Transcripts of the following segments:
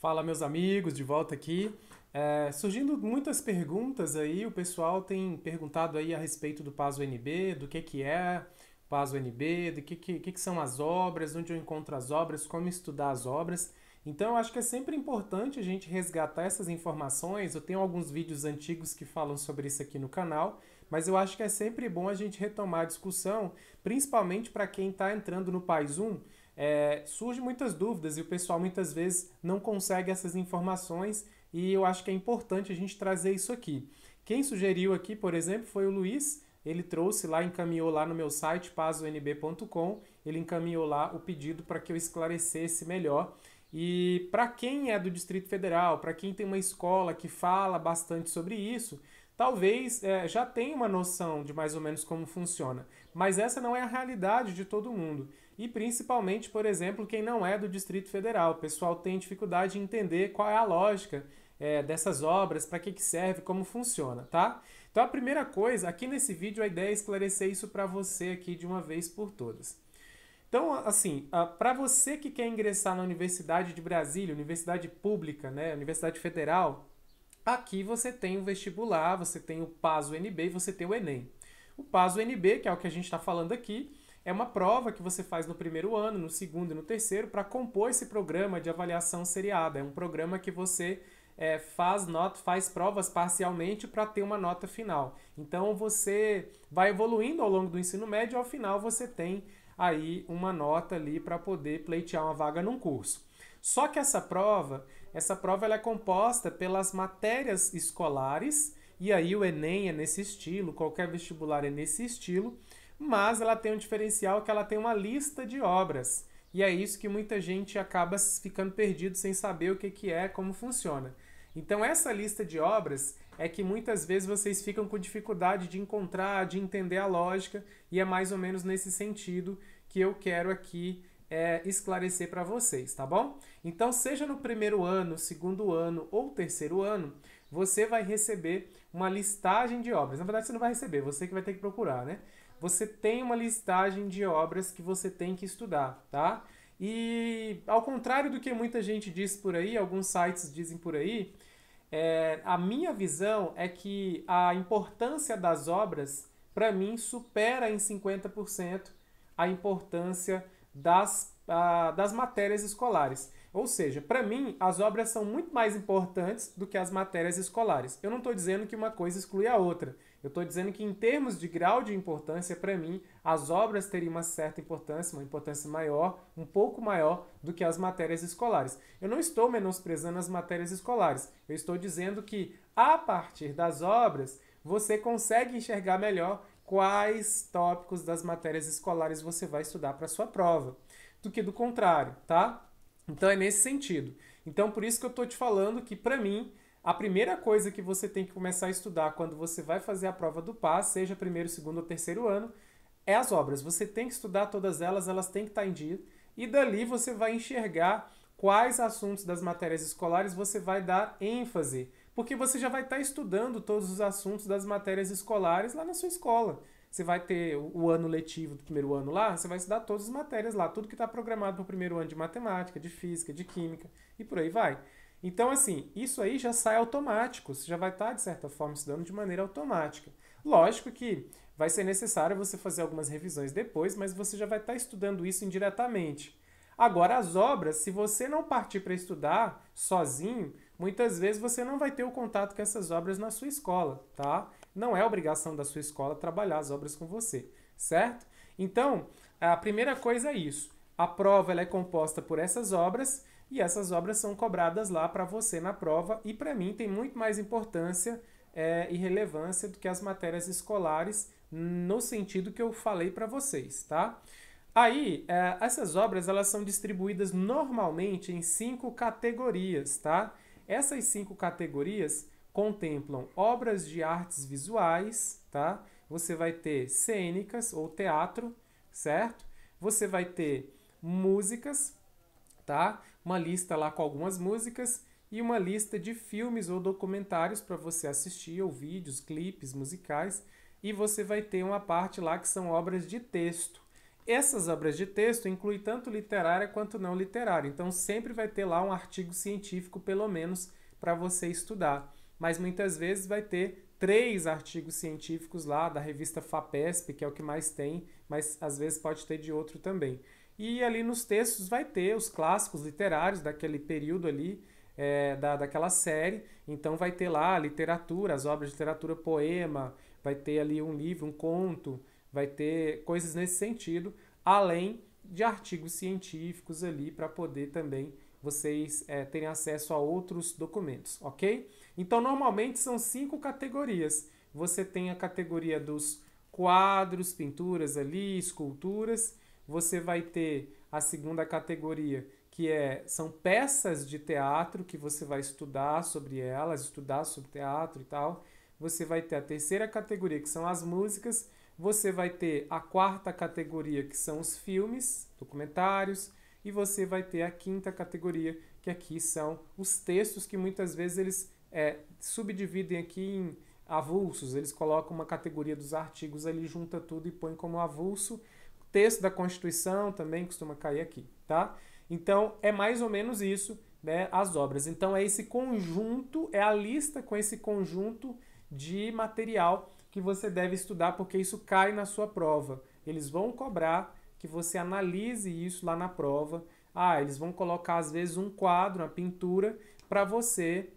Fala, meus amigos, de volta aqui. É, surgindo muitas perguntas aí, o pessoal tem perguntado aí a respeito do Paz NB, do que, que é o PASO NB, do que, que, que, são as obras, onde eu encontro as obras, como estudar as obras. Então, eu acho que é sempre importante a gente resgatar essas informações. Eu tenho alguns vídeos antigos que falam sobre isso aqui no canal, mas eu acho que é sempre bom a gente retomar a discussão, principalmente para quem está entrando no PAIS 1 é, surgem muitas dúvidas e o pessoal muitas vezes não consegue essas informações e eu acho que é importante a gente trazer isso aqui. Quem sugeriu aqui, por exemplo, foi o Luiz. Ele trouxe lá, encaminhou lá no meu site, pazonb.com, ele encaminhou lá o pedido para que eu esclarecesse melhor. E para quem é do Distrito Federal, para quem tem uma escola que fala bastante sobre isso, talvez é, já tenha uma noção de mais ou menos como funciona, mas essa não é a realidade de todo mundo. E principalmente, por exemplo, quem não é do Distrito Federal. O pessoal tem dificuldade de entender qual é a lógica é, dessas obras, para que, que serve, como funciona, tá? Então a primeira coisa, aqui nesse vídeo a ideia é esclarecer isso para você aqui de uma vez por todas. Então, assim, para você que quer ingressar na Universidade de Brasília, Universidade Pública, né, Universidade Federal, Aqui você tem o vestibular, você tem o PASO NB e você tem o Enem. O PASO NB, que é o que a gente está falando aqui, é uma prova que você faz no primeiro ano, no segundo e no terceiro para compor esse programa de avaliação seriada. É um programa que você é, faz, not, faz provas parcialmente para ter uma nota final. Então você vai evoluindo ao longo do ensino médio e ao final você tem aí uma nota ali para poder pleitear uma vaga num curso. Só que essa prova essa prova ela é composta pelas matérias escolares, e aí o Enem é nesse estilo, qualquer vestibular é nesse estilo, mas ela tem um diferencial que ela tem uma lista de obras. E é isso que muita gente acaba ficando perdido sem saber o que, que é, como funciona. Então, essa lista de obras é que muitas vezes vocês ficam com dificuldade de encontrar, de entender a lógica, e é mais ou menos nesse sentido que eu quero aqui é, esclarecer para vocês, tá bom? Então, seja no primeiro ano, segundo ano ou terceiro ano, você vai receber uma listagem de obras. Na verdade, você não vai receber, você que vai ter que procurar, né? Você tem uma listagem de obras que você tem que estudar, tá? E ao contrário do que muita gente diz por aí, alguns sites dizem por aí, é, a minha visão é que a importância das obras, para mim, supera em 50% a importância das, a, ah, das matérias escolares. Ou seja, para mim, as obras são muito mais importantes do que as matérias escolares. Eu não estou dizendo que uma coisa exclui a outra. Eu estou dizendo que, em termos de grau de importância, para mim, as obras teriam uma certa importância, uma importância maior, um pouco maior do que as matérias escolares. Eu não estou menosprezando as matérias escolares. Eu estou dizendo que, a partir das obras, você consegue enxergar melhor quais tópicos das matérias escolares você vai estudar para sua prova, do que do contrário, tá? Então é nesse sentido. Então por isso que eu estou te falando que, para mim, a primeira coisa que você tem que começar a estudar quando você vai fazer a prova do PAS, seja primeiro, segundo ou terceiro ano, é as obras. Você tem que estudar todas elas, elas têm que estar tá em dia. E dali você vai enxergar quais assuntos das matérias escolares você vai dar ênfase. Porque você já vai estar tá estudando todos os assuntos das matérias escolares lá na sua escola. Você vai ter o ano letivo do primeiro ano lá, você vai estudar todas as matérias lá, tudo que está programado para o primeiro ano de matemática, de física, de química e por aí vai. Então, assim, isso aí já sai automático, você já vai estar, tá, de certa forma, estudando de maneira automática. Lógico que vai ser necessário você fazer algumas revisões depois, mas você já vai estar tá estudando isso indiretamente. Agora, as obras, se você não partir para estudar sozinho, muitas vezes você não vai ter o contato com essas obras na sua escola, tá? não é obrigação da sua escola trabalhar as obras com você, certo? Então, a primeira coisa é isso. A prova é composta por essas obras e essas obras são cobradas lá para você na prova e para mim tem muito mais importância é, e relevância do que as matérias escolares no sentido que eu falei para vocês, tá? Aí, é, essas obras elas são distribuídas normalmente em cinco categorias, tá? Essas cinco categorias contemplam obras de artes visuais, tá? Você vai ter cênicas ou teatro, certo? Você vai ter músicas, tá? Uma lista lá com algumas músicas e uma lista de filmes ou documentários para você assistir, ou vídeos, clipes musicais, e você vai ter uma parte lá que são obras de texto. Essas obras de texto incluem tanto literária quanto não literária, então sempre vai ter lá um artigo científico, pelo menos, para você estudar mas muitas vezes vai ter três artigos científicos lá da revista FAPESP, que é o que mais tem, mas às vezes pode ter de outro também. E ali nos textos vai ter os clássicos literários daquele período ali, é, da, daquela série. Então vai ter lá literatura, as obras de literatura, poema, vai ter ali um livro, um conto, vai ter coisas nesse sentido, além de artigos científicos ali para poder também vocês é, terem acesso a outros documentos, ok? Então, normalmente são cinco categorias. Você tem a categoria dos quadros, pinturas ali, esculturas. Você vai ter a segunda categoria, que é, são peças de teatro que você vai estudar sobre elas, estudar sobre teatro e tal. Você vai ter a terceira categoria, que são as músicas. Você vai ter a quarta categoria, que são os filmes, documentários. E você vai ter a quinta categoria, que aqui são os textos que muitas vezes eles é, subdividem aqui em avulsos, eles colocam uma categoria dos artigos ali, junta tudo e põe como avulso. O texto da Constituição também costuma cair aqui, tá? Então, é mais ou menos isso, né, as obras. Então, é esse conjunto, é a lista com esse conjunto de material que você deve estudar, porque isso cai na sua prova. Eles vão cobrar que você analise isso lá na prova. Ah, eles vão colocar às vezes um quadro, uma pintura, para você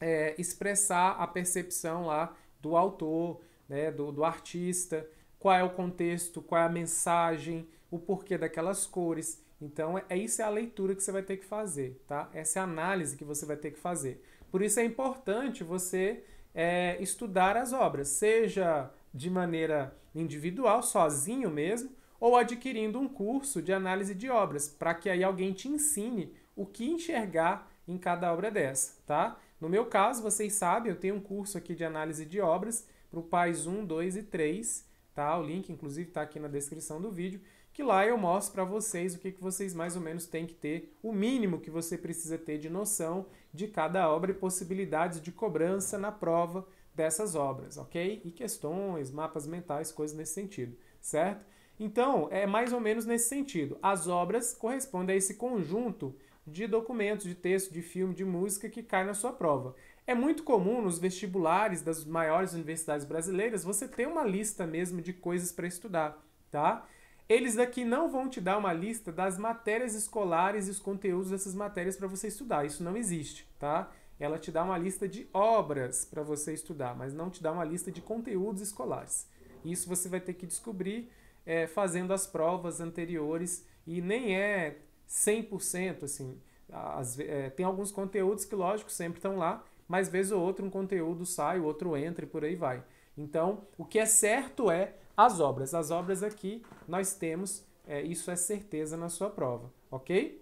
é, expressar a percepção lá do autor, né, do, do artista, qual é o contexto, qual é a mensagem, o porquê daquelas cores. Então, é isso é a leitura que você vai ter que fazer, tá? Essa é a análise que você vai ter que fazer. Por isso é importante você é, estudar as obras, seja de maneira individual, sozinho mesmo, ou adquirindo um curso de análise de obras, para que aí alguém te ensine o que enxergar em cada obra dessa, tá? No meu caso, vocês sabem, eu tenho um curso aqui de análise de obras para o PAIS 1, 2 e 3, tá? O link, inclusive, está aqui na descrição do vídeo, que lá eu mostro para vocês o que, que vocês mais ou menos têm que ter, o mínimo que você precisa ter de noção de cada obra e possibilidades de cobrança na prova dessas obras, ok? E questões, mapas mentais, coisas nesse sentido, certo? Então, é mais ou menos nesse sentido. As obras correspondem a esse conjunto de documentos, de texto, de filme, de música que cai na sua prova. É muito comum nos vestibulares das maiores universidades brasileiras você ter uma lista mesmo de coisas para estudar, tá? Eles daqui não vão te dar uma lista das matérias escolares e os conteúdos dessas matérias para você estudar. Isso não existe, tá? Ela te dá uma lista de obras para você estudar, mas não te dá uma lista de conteúdos escolares. Isso você vai ter que descobrir é, fazendo as provas anteriores e nem é 100%, assim, as, é, tem alguns conteúdos que, lógico, sempre estão lá, mas vez ou outra um conteúdo sai, o outro entra e por aí vai. Então, o que é certo é as obras. As obras aqui nós temos, é, isso é certeza na sua prova, ok?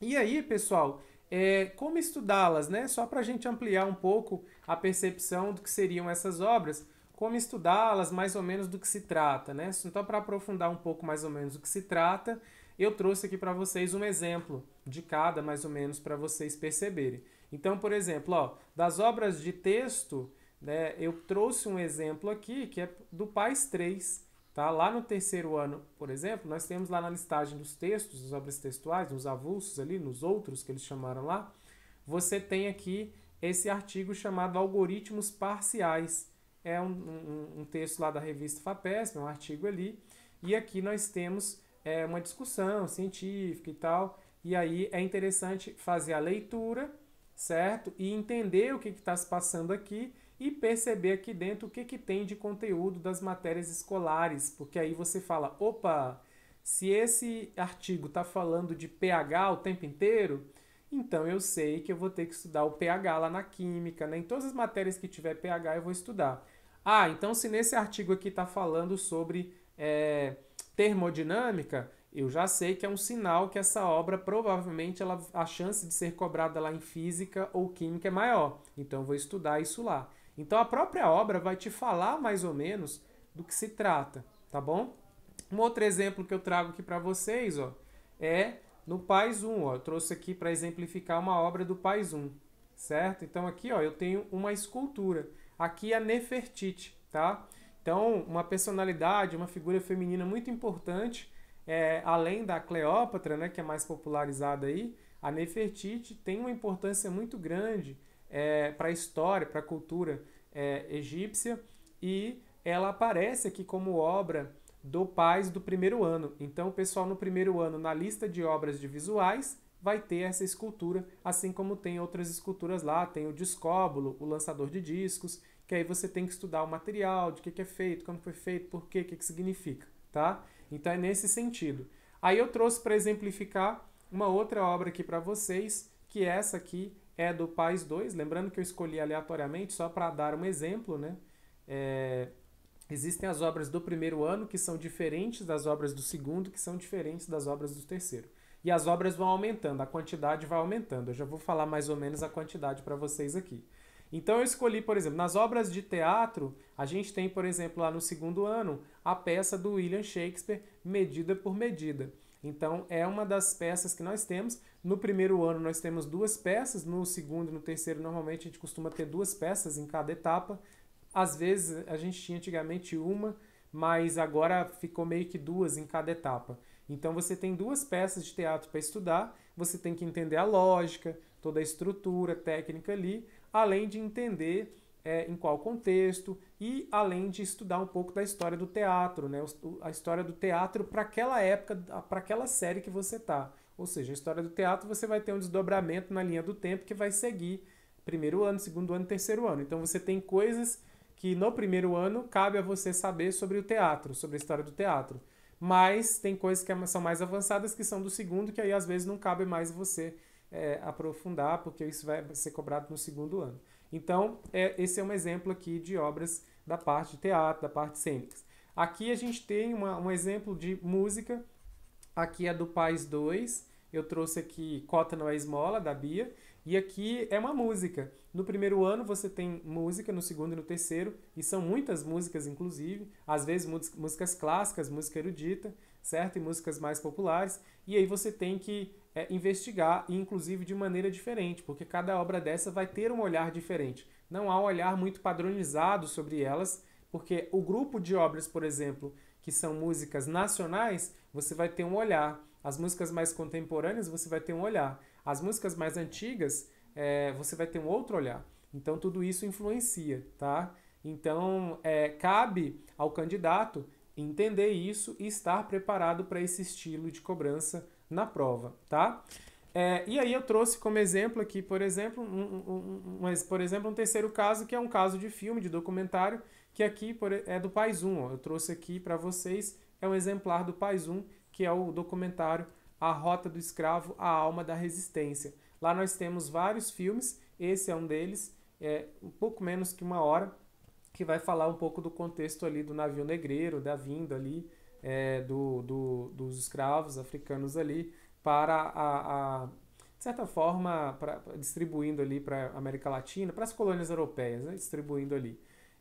E aí, pessoal, é, como estudá-las, né? Só para a gente ampliar um pouco a percepção do que seriam essas obras, como estudá-las, mais ou menos do que se trata, né? Então, para aprofundar um pouco mais ou menos do que se trata, eu trouxe aqui para vocês um exemplo de cada, mais ou menos, para vocês perceberem. Então, por exemplo, ó, das obras de texto, né, eu trouxe um exemplo aqui que é do Pais 3. Tá? Lá no terceiro ano, por exemplo, nós temos lá na listagem dos textos, das obras textuais, nos avulsos ali, nos outros que eles chamaram lá, você tem aqui esse artigo chamado Algoritmos Parciais. É um, um, um texto lá da revista FAPESP, é um artigo ali. E aqui nós temos é, uma discussão científica e tal. E aí é interessante fazer a leitura, certo? E entender o que está se passando aqui e perceber aqui dentro o que, que tem de conteúdo das matérias escolares, porque aí você fala, opa, se esse artigo está falando de pH o tempo inteiro, então eu sei que eu vou ter que estudar o pH lá na química, né? em todas as matérias que tiver pH eu vou estudar. Ah, então se nesse artigo aqui está falando sobre é, termodinâmica, eu já sei que é um sinal que essa obra provavelmente ela, a chance de ser cobrada lá em física ou química é maior. Então eu vou estudar isso lá. Então a própria obra vai te falar mais ou menos do que se trata, tá bom? Um outro exemplo que eu trago aqui para vocês, ó, é no Pais 1, ó. Eu trouxe aqui para exemplificar uma obra do Pais 1, certo? Então aqui, ó, eu tenho uma escultura. Aqui é a Nefertiti, tá? Então, uma personalidade, uma figura feminina muito importante, é, além da Cleópatra, né, que é mais popularizada aí, a Nefertiti tem uma importância muito grande é, para a história, para a cultura é, egípcia, e ela aparece aqui como obra do pais do primeiro ano. Então, o pessoal no primeiro ano, na lista de obras de visuais, vai ter essa escultura, assim como tem outras esculturas lá, tem o Discóbulo, o Lançador de Discos, que aí você tem que estudar o material, de que, que é feito, como foi feito, por quê, o que, que significa, tá? Então é nesse sentido. Aí eu trouxe para exemplificar uma outra obra aqui para vocês, que essa aqui é do Pais 2, lembrando que eu escolhi aleatoriamente só para dar um exemplo, né? É... Existem as obras do primeiro ano que são diferentes das obras do segundo, que são diferentes das obras do terceiro. E as obras vão aumentando, a quantidade vai aumentando. Eu já vou falar mais ou menos a quantidade para vocês aqui. Então eu escolhi, por exemplo, nas obras de teatro, a gente tem, por exemplo, lá no segundo ano, a peça do William Shakespeare, Medida por Medida. Então é uma das peças que nós temos. No primeiro ano nós temos duas peças, no segundo e no terceiro normalmente a gente costuma ter duas peças em cada etapa. Às vezes a gente tinha antigamente uma, mas agora ficou meio que duas em cada etapa. Então você tem duas peças de teatro para estudar, você tem que entender a lógica, toda a estrutura técnica ali, além de entender é, em qual contexto e além de estudar um pouco da história do teatro, né? a história do teatro para aquela época, para aquela série que você tá. Ou seja, a história do teatro você vai ter um desdobramento na linha do tempo que vai seguir primeiro ano, segundo ano, terceiro ano. Então você tem coisas que no primeiro ano cabe a você saber sobre o teatro, sobre a história do teatro. Mas tem coisas que é são mais avançadas que são do segundo, que aí às vezes não cabe mais você é, aprofundar, porque isso vai ser cobrado no segundo ano. Então, é, esse é um exemplo aqui de obras da parte de teatro, da parte cênicas. Aqui a gente tem uma, um exemplo de música, aqui é do Pais 2, eu trouxe aqui Cota não é esmola, da Bia, e aqui é uma música. No primeiro ano você tem música, no segundo e no terceiro, e são muitas músicas, inclusive, às vezes músicas clássicas, música erudita, certo? E músicas mais populares, e aí você tem que é, investigar, e inclusive de maneira diferente, porque cada obra dessa vai ter um olhar diferente. Não há um olhar muito padronizado sobre elas, porque o grupo de obras, por exemplo, que são músicas nacionais, você vai ter um olhar. As músicas mais contemporâneas, você vai ter um olhar. As músicas mais antigas, é, você vai ter um outro olhar. Então, tudo isso influencia, tá? Então, é, cabe ao candidato entender isso e estar preparado para esse estilo de cobrança na prova, tá? É, e aí eu trouxe como exemplo aqui, por exemplo, um, um, um, por exemplo, um terceiro caso, que é um caso de filme, de documentário, que aqui por, é do Pais 1. Ó, eu trouxe aqui para vocês, é um exemplar do Pais 1, que é o documentário A Rota do Escravo, A Alma da Resistência. Lá nós temos vários filmes, esse é um deles, é um pouco menos que uma hora, que vai falar um pouco do contexto ali do navio negreiro, da vinda ali, é, do, do, dos escravos africanos ali para a, a de certa forma, pra, distribuindo ali para a América Latina, para as colônias europeias, né? distribuindo ali.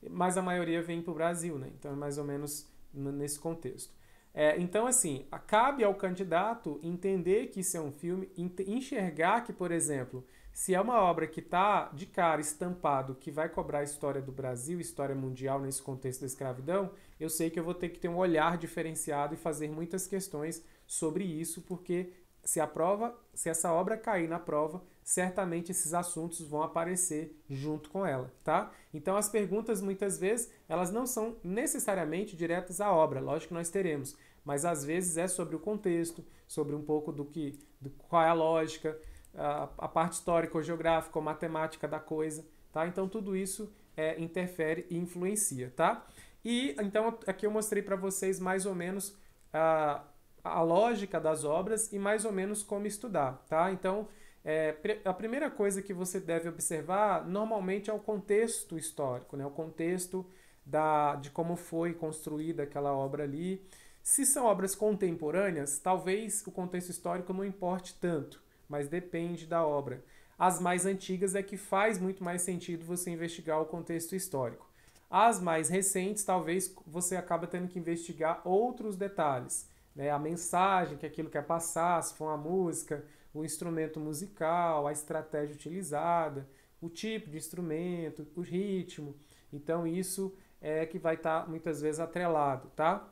Mas a maioria vem para o Brasil, né? então é mais ou menos nesse contexto. É, então, assim, cabe ao candidato entender que isso é um filme, enxergar que, por exemplo, se é uma obra que está de cara estampado, que vai cobrar a história do Brasil, história mundial nesse contexto da escravidão, eu sei que eu vou ter que ter um olhar diferenciado e fazer muitas questões sobre isso, porque se a prova, se essa obra cair na prova, certamente esses assuntos vão aparecer junto com ela, tá? Então as perguntas muitas vezes, elas não são necessariamente diretas à obra, lógico que nós teremos, mas às vezes é sobre o contexto, sobre um pouco do que, do, qual é a lógica, a, parte histórica ou geográfica ou matemática da coisa, tá? Então tudo isso é, interfere e influencia, tá? E então aqui eu mostrei para vocês mais ou menos a, a lógica das obras e mais ou menos como estudar, tá? Então é, a primeira coisa que você deve observar normalmente é o contexto histórico, né? O contexto da, de como foi construída aquela obra ali. Se são obras contemporâneas, talvez o contexto histórico não importe tanto mas depende da obra. As mais antigas é que faz muito mais sentido você investigar o contexto histórico. As mais recentes, talvez você acaba tendo que investigar outros detalhes, né? a mensagem que aquilo quer passar, se for uma música, o instrumento musical, a estratégia utilizada, o tipo de instrumento, o ritmo. Então isso é que vai estar tá, muitas vezes atrelado, tá?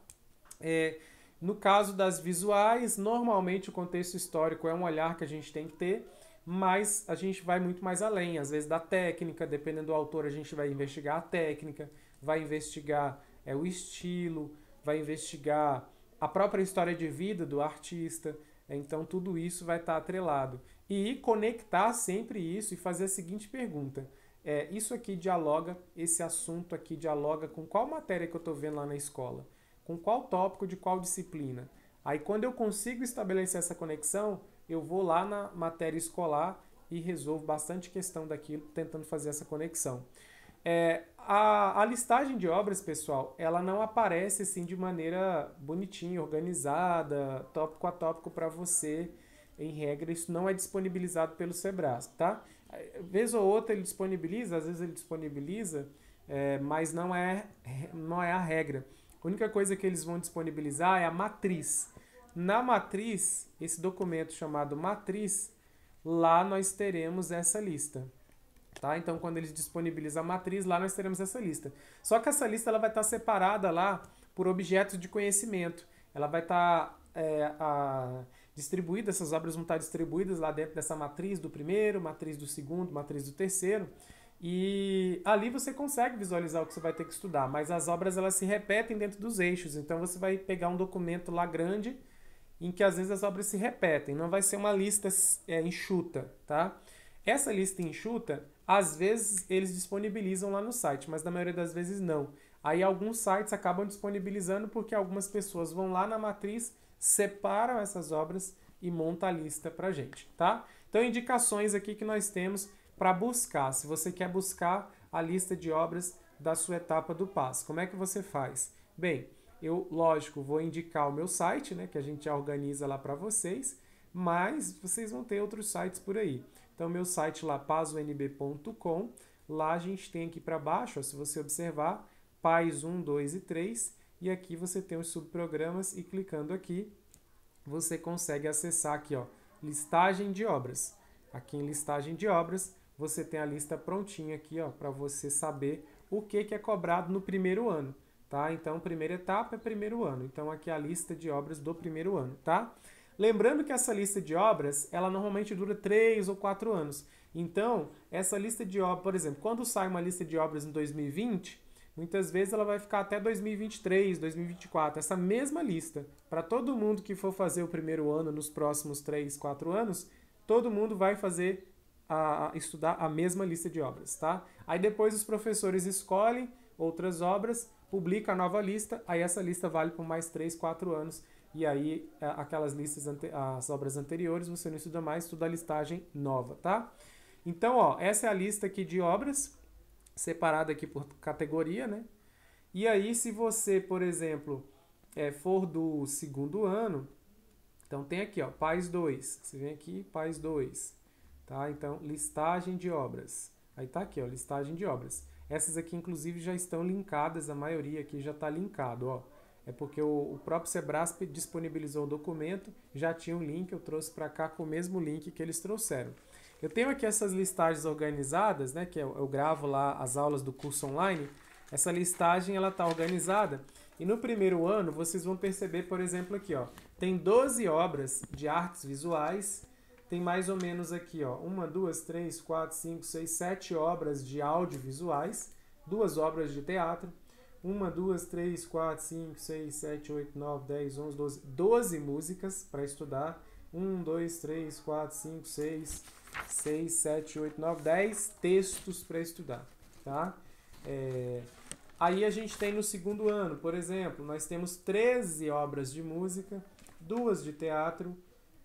É, no caso das visuais, normalmente o contexto histórico é um olhar que a gente tem que ter, mas a gente vai muito mais além, às vezes da técnica, dependendo do autor, a gente vai investigar a técnica, vai investigar é, o estilo, vai investigar a própria história de vida do artista. Então tudo isso vai estar atrelado. E conectar sempre isso e fazer a seguinte pergunta. É, isso aqui dialoga, esse assunto aqui dialoga com qual matéria que eu estou vendo lá na escola? com qual tópico de qual disciplina. Aí quando eu consigo estabelecer essa conexão, eu vou lá na matéria escolar e resolvo bastante questão daquilo tentando fazer essa conexão. É, a, a, listagem de obras, pessoal, ela não aparece assim de maneira bonitinha, organizada, tópico a tópico para você. Em regra, isso não é disponibilizado pelo Sebrae tá? Vez ou outra ele disponibiliza, às vezes ele disponibiliza, é, mas não é, é não é a regra. A única coisa que eles vão disponibilizar é a matriz. Na matriz, esse documento chamado matriz, lá nós teremos essa lista. Tá? Então, quando eles disponibilizam a matriz, lá nós teremos essa lista. Só que essa lista ela vai estar separada lá por objetos de conhecimento. Ela vai estar é, a, distribuída, essas obras vão estar distribuídas lá dentro dessa matriz do primeiro, matriz do segundo, matriz do terceiro. E ali você consegue visualizar o que você vai ter que estudar, mas as obras elas se repetem dentro dos eixos. Então você vai pegar um documento lá grande em que às vezes as obras se repetem, não vai ser uma lista é, enxuta, tá? Essa lista enxuta, às vezes eles disponibilizam lá no site, mas na maioria das vezes não. Aí alguns sites acabam disponibilizando porque algumas pessoas vão lá na matriz, separam essas obras e monta a lista pra gente, tá? Então indicações aqui que nós temos para buscar. Se você quer buscar a lista de obras da sua etapa do passo, como é que você faz? Bem, eu, lógico, vou indicar o meu site, né, que a gente organiza lá para vocês, mas vocês vão ter outros sites por aí. Então, meu site lá, pazonb.com, lá a gente tem aqui para baixo, ó, se você observar, paz 1, 2 e 3, e aqui você tem os subprogramas e clicando aqui, você consegue acessar aqui, ó, listagem de obras. Aqui em listagem de obras, você tem a lista prontinha aqui ó, para você saber o que, que é cobrado no primeiro ano. Tá? Então, primeira etapa é primeiro ano. Então, aqui é a lista de obras do primeiro ano, tá? Lembrando que essa lista de obras, ela normalmente dura três ou quatro anos. Então, essa lista de obras, por exemplo, quando sai uma lista de obras em 2020, muitas vezes ela vai ficar até 2023, 2024, essa mesma lista. Para todo mundo que for fazer o primeiro ano nos próximos três quatro anos, todo mundo vai fazer a estudar a mesma lista de obras, tá? Aí depois os professores escolhem outras obras, publica a nova lista, aí essa lista vale por mais 3, 4 anos, e aí é, aquelas listas, as obras anteriores, você não estuda mais, estuda a listagem nova, tá? Então, ó, essa é a lista aqui de obras, separada aqui por categoria, né? E aí, se você, por exemplo, é, for do segundo ano, então tem aqui, ó, PAIS 2. Você vem aqui, PAIS 2. Tá? Então, listagem de obras. Aí está aqui, ó, listagem de obras. Essas aqui, inclusive, já estão linkadas, a maioria aqui já está linkado. Ó. É porque o, o próprio Sebrasp disponibilizou o documento, já tinha um link, eu trouxe para cá com o mesmo link que eles trouxeram. Eu tenho aqui essas listagens organizadas, né, que eu, eu gravo lá as aulas do curso online. Essa listagem ela está organizada e no primeiro ano vocês vão perceber, por exemplo, aqui, ó, tem 12 obras de artes visuais tem mais ou menos aqui, ó, uma, duas, três, quatro, cinco, seis, sete obras de audiovisuais, duas obras de teatro, uma, duas, três, quatro, cinco, seis, sete, oito, nove, dez, onze, doze, doze músicas para estudar. Um, dois, três, quatro, cinco, seis, seis, sete, oito, nove, dez textos para estudar, tá? É... Aí a gente tem no segundo ano, por exemplo, nós temos 13 obras de música, duas de teatro,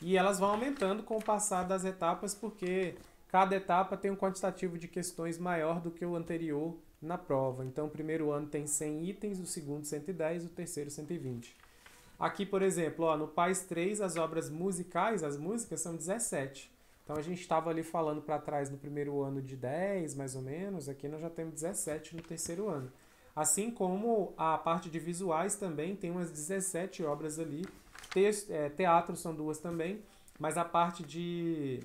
E elas vão aumentando com o passar das etapas, porque cada etapa tem um quantitativo de questões maior do que o anterior na prova. Então, o primeiro ano tem 100 itens, o segundo 110, o terceiro 120. Aqui, por exemplo, ó, no Pais 3, as obras musicais, as músicas, são 17. Então, a gente estava ali falando para trás no primeiro ano de 10, mais ou menos. Aqui nós já temos 17 no terceiro ano. Assim como a parte de visuais também tem umas 17 obras ali Texto, é, teatro são duas também, mas a parte de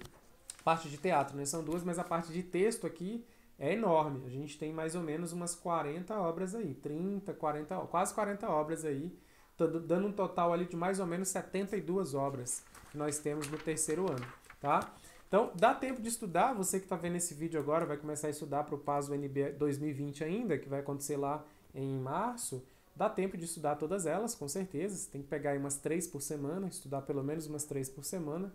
parte de teatro, né? São duas, mas a parte de texto aqui é enorme. A gente tem mais ou menos umas 40 obras aí, 30, 40, quase 40 obras aí, dando um total ali de mais ou menos 72 obras que nós temos no terceiro ano, tá? Então, dá tempo de estudar, você que está vendo esse vídeo agora vai começar a estudar para o PASO NB 2020 ainda, que vai acontecer lá em março, Dá tempo de estudar todas elas, com certeza. Você tem que pegar aí umas três por semana, estudar pelo menos umas três por semana.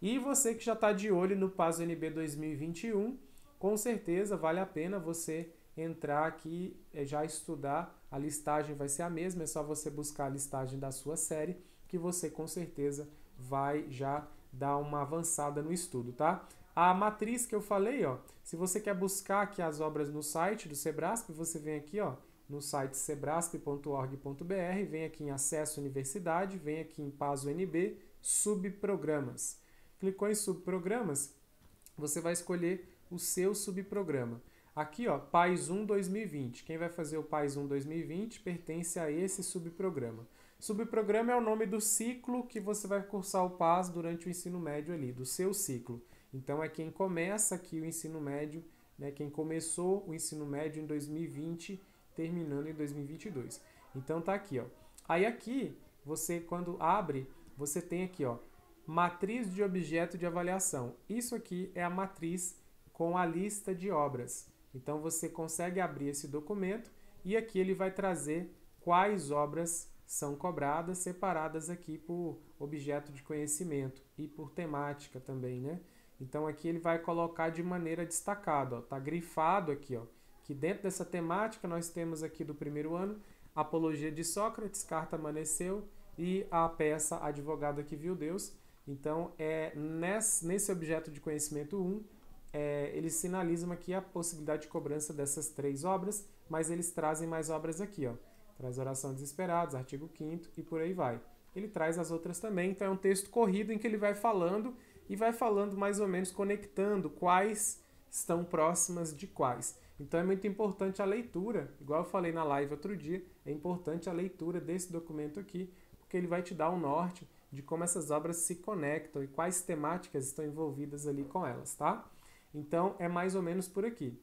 E você que já está de olho no PASO NB 2021, com certeza vale a pena você entrar aqui, eh, já estudar. A listagem vai ser a mesma, é só você buscar a listagem da sua série, que você com certeza vai já dar uma avançada no estudo, tá? A matriz que eu falei, ó, se você quer buscar aqui as obras no site do Sebrasp, você vem aqui, ó, no site sebrasp.org.br, vem aqui em Acesso Universidade, vem aqui em Paz UNB, Subprogramas. Clicou em Subprogramas, você vai escolher o seu subprograma. Aqui, ó, PAIS 1 2020. Quem vai fazer o PAIS 1 2020 pertence a esse subprograma. Subprograma é o nome do ciclo que você vai cursar o PAS durante o ensino médio ali, do seu ciclo. Então é quem começa aqui o ensino médio, né, quem começou o ensino médio em 2020 terminando em 2022. Então tá aqui, ó. Aí aqui, você quando abre, você tem aqui, ó, matriz de objeto de avaliação. Isso aqui é a matriz com a lista de obras. Então você consegue abrir esse documento e aqui ele vai trazer quais obras são cobradas, separadas aqui por objeto de conhecimento e por temática também, né? Então aqui ele vai colocar de maneira destacada, ó, tá grifado aqui, ó que dentro dessa temática nós temos aqui do primeiro ano Apologia de Sócrates, Carta Amaneceu e a peça Advogado que Viu Deus. Então, é nesse objeto de conhecimento 1, é, eles sinalizam aqui a possibilidade de cobrança dessas três obras, mas eles trazem mais obras aqui, ó. Traz Oração Desesperados, artigo 5 e por aí vai. Ele traz as outras também, então é um texto corrido em que ele vai falando e vai falando mais ou menos conectando quais estão próximas de quais. Então é muito importante a leitura, igual eu falei na live outro dia, é importante a leitura desse documento aqui, porque ele vai te dar um norte de como essas obras se conectam e quais temáticas estão envolvidas ali com elas, tá? Então é mais ou menos por aqui,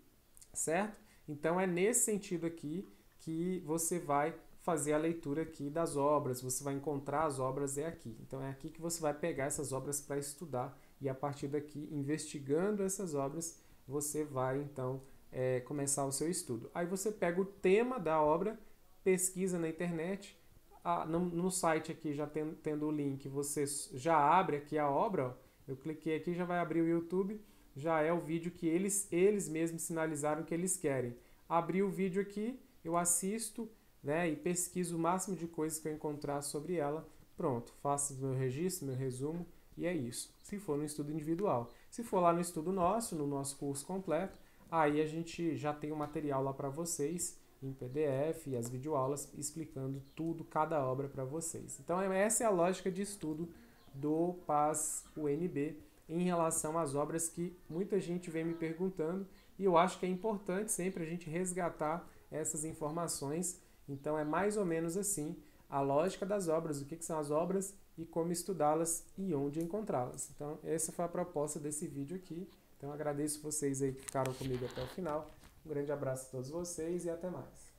certo? Então é nesse sentido aqui que você vai fazer a leitura aqui das obras, você vai encontrar as obras é aqui. Então é aqui que você vai pegar essas obras para estudar e a partir daqui, investigando essas obras, você vai então é, começar o seu estudo. Aí você pega o tema da obra, pesquisa na internet, a, no, no, site aqui já tem, tendo o link, você já abre aqui a obra, ó, eu cliquei aqui, já vai abrir o YouTube, já é o vídeo que eles, eles mesmos sinalizaram que eles querem. Abri o vídeo aqui, eu assisto né, e pesquiso o máximo de coisas que eu encontrar sobre ela. Pronto, faço meu registro, meu resumo e é isso. Se for no estudo individual. Se for lá no estudo nosso, no nosso curso completo, Aí a gente já tem o material lá para vocês em PDF e as videoaulas explicando tudo, cada obra para vocês. Então é, essa é a lógica de estudo do PAS UNB em relação às obras que muita gente vem me perguntando e eu acho que é importante sempre a gente resgatar essas informações. Então é mais ou menos assim a lógica das obras, o que, que são as obras e como estudá-las e onde encontrá-las. Então essa foi a proposta desse vídeo aqui. Então agradeço vocês aí que ficaram comigo até o final. Um grande abraço a todos vocês e até mais.